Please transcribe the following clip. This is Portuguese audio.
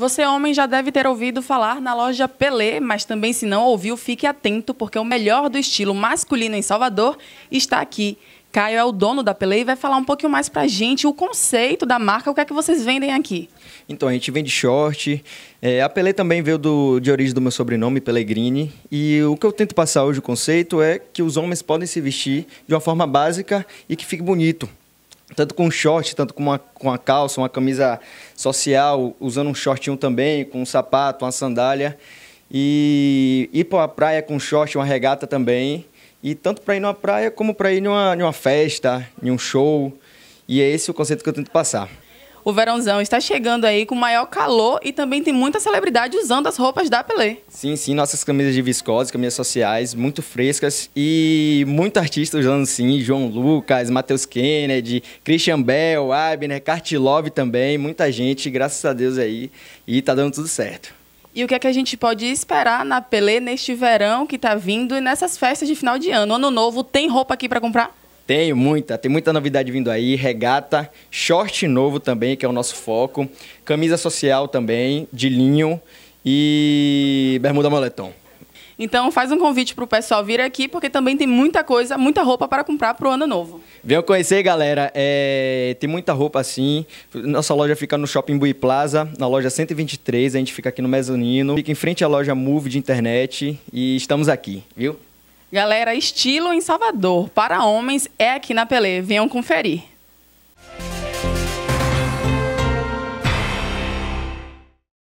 Você, homem, já deve ter ouvido falar na loja Pelé, mas também, se não ouviu, fique atento, porque o melhor do estilo masculino em Salvador está aqui. Caio é o dono da Pelé e vai falar um pouquinho mais pra gente o conceito da marca, o que é que vocês vendem aqui. Então, a gente vende short. É, a Pelé também veio do, de origem do meu sobrenome, Pellegrini. E o que eu tento passar hoje, o conceito, é que os homens podem se vestir de uma forma básica e que fique bonito tanto com um short, tanto com uma, com uma calça, uma camisa social, usando um shortinho também, com um sapato, uma sandália. E ir para a praia com short, uma regata também. E tanto para ir numa praia como para ir numa, numa festa, em um show. E é esse o conceito que eu tento passar o verãozão está chegando aí com maior calor e também tem muita celebridade usando as roupas da Pelé. Sim, sim, nossas camisas de viscose, camisas sociais, muito frescas e muito artista usando sim, João Lucas, Matheus Kennedy, Christian Bell, Abner, Kartilov também, muita gente, graças a Deus aí, e tá dando tudo certo. E o que é que a gente pode esperar na Pelé neste verão que está vindo e nessas festas de final de ano? Ano novo, tem roupa aqui para comprar? Tenho muita, tem muita novidade vindo aí. Regata, short novo também, que é o nosso foco. Camisa social também, de linho e bermuda moletom. Então faz um convite para o pessoal vir aqui, porque também tem muita coisa, muita roupa para comprar para o ano novo. Venham conhecer, galera. É, tem muita roupa assim. Nossa loja fica no Shopping Bui Plaza, na loja 123. A gente fica aqui no Mezanino. Fica em frente à loja Move de internet e estamos aqui, viu? Galera, estilo em Salvador para homens é aqui na Pelé. Venham conferir.